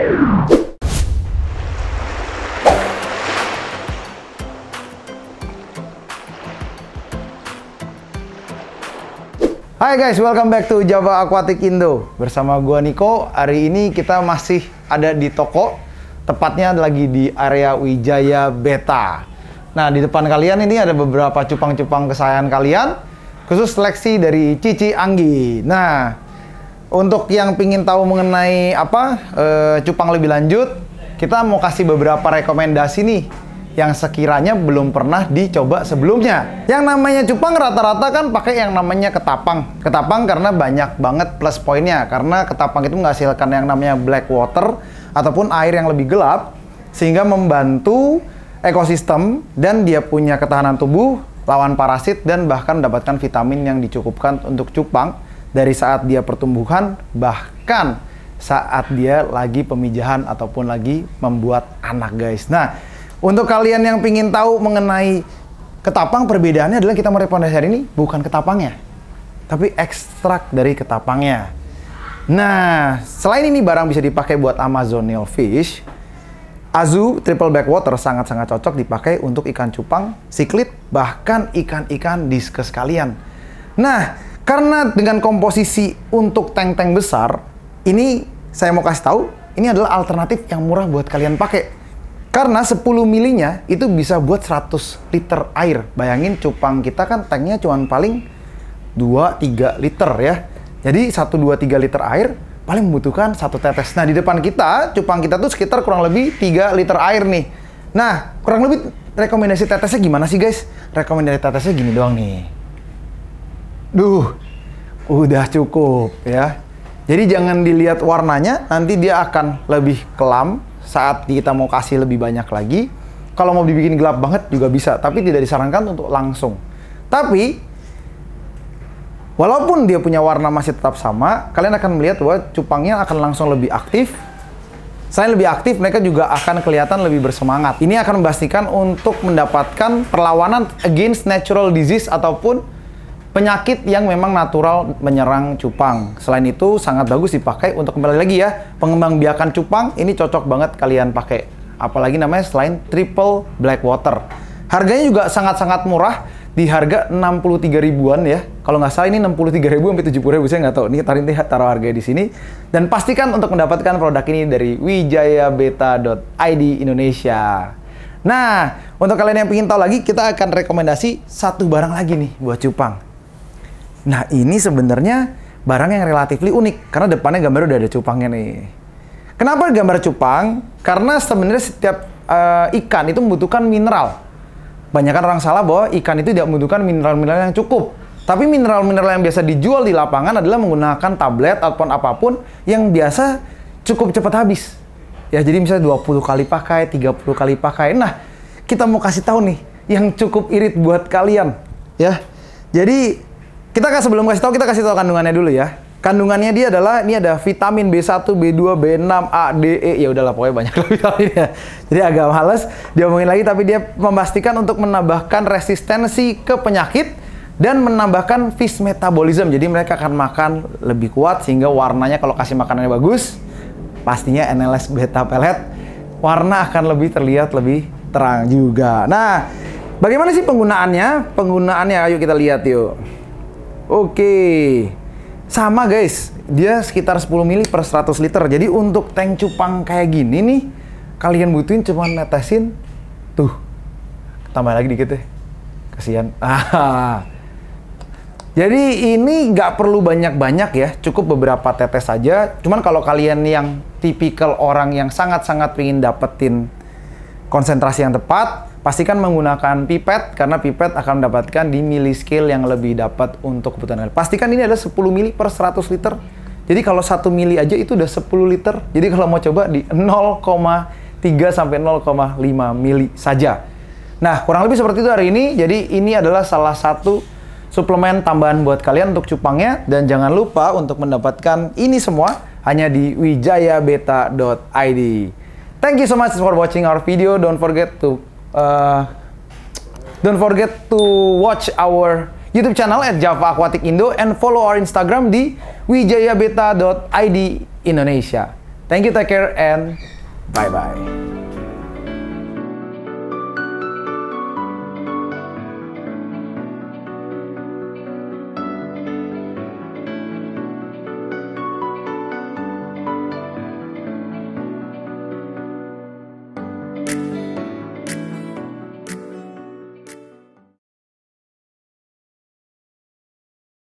Hai guys, welcome back to Java Aquatic Indo. Bersama gua Niko, hari ini kita masih ada di toko, tepatnya lagi di area Wijaya Beta. Nah, di depan kalian ini ada beberapa cupang-cupang kesayangan kalian, khusus seleksi dari Cici Anggi. Nah, untuk yang pingin tahu mengenai apa uh, cupang lebih lanjut, kita mau kasih beberapa rekomendasi nih yang sekiranya belum pernah dicoba sebelumnya. Yang namanya cupang rata-rata kan pakai yang namanya ketapang. Ketapang karena banyak banget plus poinnya. Karena ketapang itu menghasilkan yang namanya black water ataupun air yang lebih gelap sehingga membantu ekosistem dan dia punya ketahanan tubuh lawan parasit dan bahkan mendapatkan vitamin yang dicukupkan untuk cupang dari saat dia pertumbuhan bahkan saat dia lagi pemijahan ataupun lagi membuat anak guys. Nah, untuk kalian yang ingin tahu mengenai ketapang perbedaannya adalah kita mereponasi hari ini bukan ketapangnya, tapi ekstrak dari ketapangnya. Nah, selain ini barang bisa dipakai buat Neo fish, Azu triple backwater sangat-sangat cocok dipakai untuk ikan cupang, siklit, bahkan ikan-ikan diskus kalian. Nah, karena dengan komposisi untuk tank-tank besar, ini saya mau kasih tahu, ini adalah alternatif yang murah buat kalian pakai. Karena 10 milinya itu bisa buat 100 liter air. Bayangin cupang kita kan tanknya cuma paling 2-3 liter ya. Jadi 1-2-3 liter air paling membutuhkan satu tetes. Nah di depan kita, cupang kita tuh sekitar kurang lebih 3 liter air nih. Nah kurang lebih rekomendasi tetesnya gimana sih guys? Rekomendasi tetesnya gini doang nih duh udah cukup ya. Jadi jangan dilihat warnanya, nanti dia akan lebih kelam saat kita mau kasih lebih banyak lagi. Kalau mau dibikin gelap banget juga bisa, tapi tidak disarankan untuk langsung. Tapi walaupun dia punya warna masih tetap sama, kalian akan melihat bahwa cupangnya akan langsung lebih aktif. Selain lebih aktif, mereka juga akan kelihatan lebih bersemangat. Ini akan memastikan untuk mendapatkan perlawanan against natural disease ataupun penyakit yang memang natural menyerang cupang. Selain itu sangat bagus dipakai untuk kembali lagi ya, pengembangbiakan cupang ini cocok banget kalian pakai. Apalagi namanya selain triple black water. Harganya juga sangat-sangat murah di harga 63 ribuan ya. Kalau nggak salah ini 63 ribu sampai 70 ribu, saya nggak tahu. Ini lihat taruh harga di sini. Dan pastikan untuk mendapatkan produk ini dari wijayabeta.id Indonesia. Nah, untuk kalian yang ingin tahu lagi, kita akan rekomendasi satu barang lagi nih buat cupang. Nah ini sebenarnya barang yang relatif unik karena depannya gambar udah ada cupangnya nih. Kenapa gambar cupang? Karena sebenarnya setiap uh, ikan itu membutuhkan mineral. Banyakkan orang salah bahwa ikan itu tidak membutuhkan mineral-mineral yang cukup. Tapi mineral-mineral yang biasa dijual di lapangan adalah menggunakan tablet ataupun apapun yang biasa cukup cepat habis. Ya jadi misalnya 20 kali pakai, 30 kali pakai. Nah, kita mau kasih tahu nih yang cukup irit buat kalian, ya. Jadi kita kan sebelum kasih tahu kita kasih tahu kandungannya dulu ya. Kandungannya dia adalah ini ada vitamin B1, B2, B6, A, D, E. Ya udahlah pokoknya banyak vitaminnya. Jadi agak males diomongin lagi tapi dia memastikan untuk menambahkan resistensi ke penyakit dan menambahkan fish metabolism. Jadi mereka akan makan lebih kuat sehingga warnanya kalau kasih makanannya bagus, pastinya NLS beta pellet warna akan lebih terlihat lebih terang juga. Nah, bagaimana sih penggunaannya? Penggunaannya ayo kita lihat yuk. Oke. Sama guys, dia sekitar 10 mili per 100 liter. Jadi untuk tank cupang kayak gini nih, kalian butuhin cuma netesin tuh. Tambah lagi dikit deh. Kasian. Ah. Jadi ini nggak perlu banyak-banyak ya, cukup beberapa tetes saja. Cuman kalau kalian yang tipikal orang yang sangat-sangat pingin dapetin konsentrasi yang tepat, Pastikan menggunakan pipet karena pipet akan mendapatkan di mili scale yang lebih dapat untuk kebutuhan kalian. Pastikan ini ada 10 mili per 100 liter. Jadi kalau 1 mili aja itu udah 10 liter. Jadi kalau mau coba di 0,3 sampai 0,5 mili saja. Nah, kurang lebih seperti itu hari ini. Jadi ini adalah salah satu suplemen tambahan buat kalian untuk cupangnya dan jangan lupa untuk mendapatkan ini semua hanya di wijayabeta.id. Thank you so much for watching our video. Don't forget to Eh, don't forget to watch our YouTube channel at Java Aquatic Indo and follow our Instagram di wijayabeta.id Indonesia. Thank you, take care, and bye-bye.